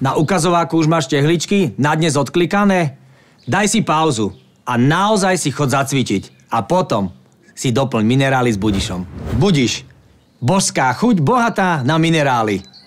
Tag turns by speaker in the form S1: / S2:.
S1: Na ukazováku už máš tehličky? Na dnes odklikané? Daj si pauzu a naozaj si chod zacvičiť. A potom si doplň minerály s budišom. Budiš. Božská chuť bohatá na minerály.